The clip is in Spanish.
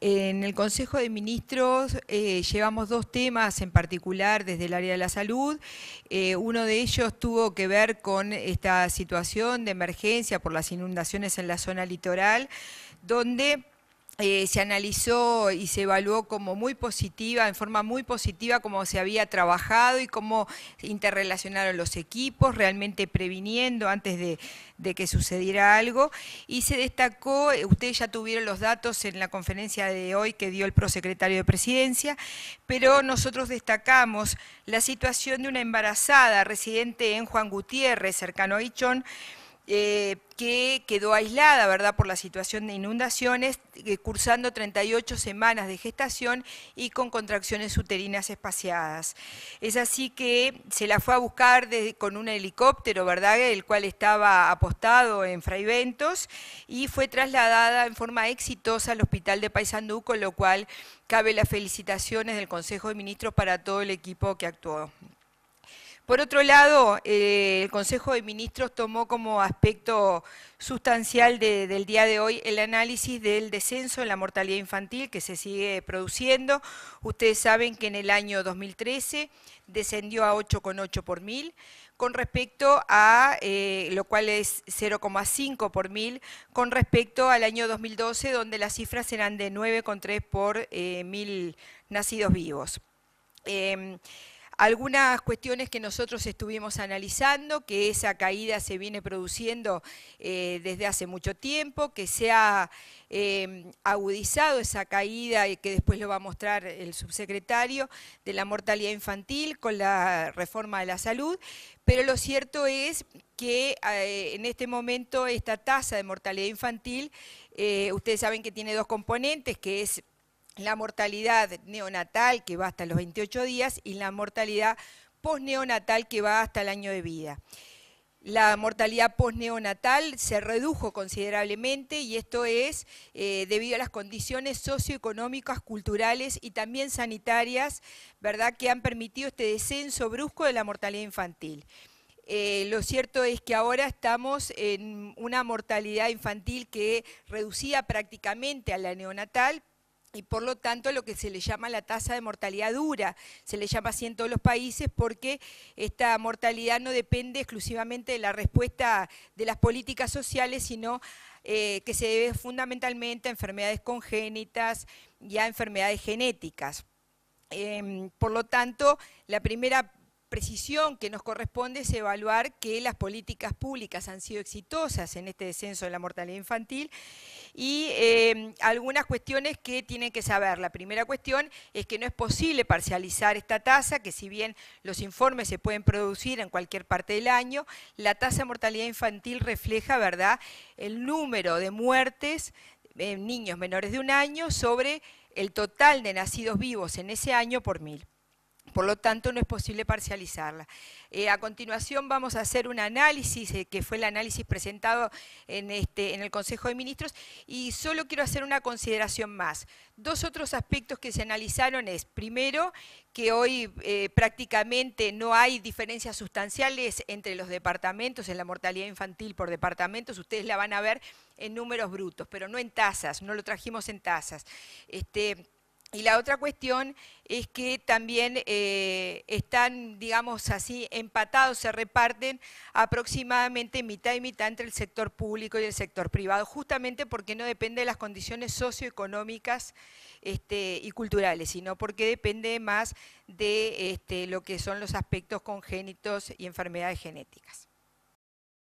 En el Consejo de Ministros eh, llevamos dos temas en particular desde el área de la salud. Eh, uno de ellos tuvo que ver con esta situación de emergencia por las inundaciones en la zona litoral, donde eh, se analizó y se evaluó como muy positiva, en forma muy positiva, cómo se había trabajado y cómo interrelacionaron los equipos, realmente previniendo antes de, de, que sucediera algo. Y se destacó, eh, ustedes ya tuvieron los datos en la conferencia de hoy que dio el prosecretario de Presidencia, pero nosotros destacamos la situación de una embarazada residente en Juan Gutiérrez, cercano a Ichón, eh, que quedó aislada, ¿verdad?, por la situación de inundaciones, eh, cursando 38 semanas de gestación y con contracciones uterinas espaciadas. Es así que se la fue a buscar con un helicóptero, ¿verdad?, el cual estaba apostado en Fraiventos y fue trasladada en forma exitosa al hospital de Paysandú, con lo cual cabe las felicitaciones del Consejo de Ministros para todo el equipo que actuó. Por otro lado, eh, el Consejo de Ministros tomó como aspecto sustancial del día de hoy el análisis del descenso en la mortalidad infantil que se sigue produciendo. Ustedes saben que en el año 2013 descendió a 8,8 por mil con respecto a, eh, lo cual es 0,5 por mil, con respecto al año 2012, donde las cifras eran de 9,3 por eh, mil nacidos vivos. Em, algunas cuestiones que nosotros estuvimos analizando, que esa caída se viene produciendo eh, desde hace mucho tiempo, que se ha eh, agudizado esa caída, y que después lo va a mostrar el subsecretario, de la mortalidad infantil con la reforma de la salud, pero lo cierto es que eh, en este momento esta tasa de mortalidad infantil, ustedes saben que tiene dos componentes, que es la mortalidad neonatal que va hasta los 28 días y la mortalidad posneonatal que va hasta el año de vida. La mortalidad posneonatal se redujo considerablemente y esto es eh, debido a las condiciones socioeconómicas, culturales y también sanitarias, ¿verdad?, que han permitido este descenso brusco de la mortalidad infantil. Eh, lo cierto es que ahora estamos en una mortalidad infantil que reducía prácticamente a la neonatal, y por lo tanto lo que se le llama la tasa de mortalidad dura, se le llama así en todos los países porque esta mortalidad no depende exclusivamente de la respuesta de las políticas sociales, sino eh, que se debe fundamentalmente a enfermedades congénitas y a enfermedades genéticas. Em, por lo tanto, la primera precisión que nos corresponde es evaluar que las políticas públicas han sido exitosas en este descenso de la mortalidad infantil y em, algunas cuestiones que tienen que saber. La primera cuestión es que no es posible parcializar esta tasa, que si bien los informes se pueden producir en cualquier parte del año, la tasa de mortalidad infantil refleja, ¿verdad?, el número de muertes en eh, niños menores de un año sobre el total de nacidos vivos en ese año por mil. Por lo tanto, no es posible parcializarla. Eh, a continuación vamos a hacer un análisis, eh, que fue el análisis presentado este, en, el Consejo de Ministros, y solo quiero hacer una consideración más. Dos otros aspectos que se analizaron es, primero, que hoy eh, prácticamente no hay diferencias sustanciales entre los departamentos, en la mortalidad infantil por departamentos, ustedes la van a ver en números brutos, pero no en tasas, no lo trajimos en tasas. Este, y la otra cuestión es que también eh, están, digamos así, empatados, se reparten aproximadamente mitad y mitad entre el sector público y el sector privado, justamente porque no depende de las condiciones socioeconómicas este, y culturales, sino porque depende más de este, lo que son los aspectos congénitos y enfermedades genéticas.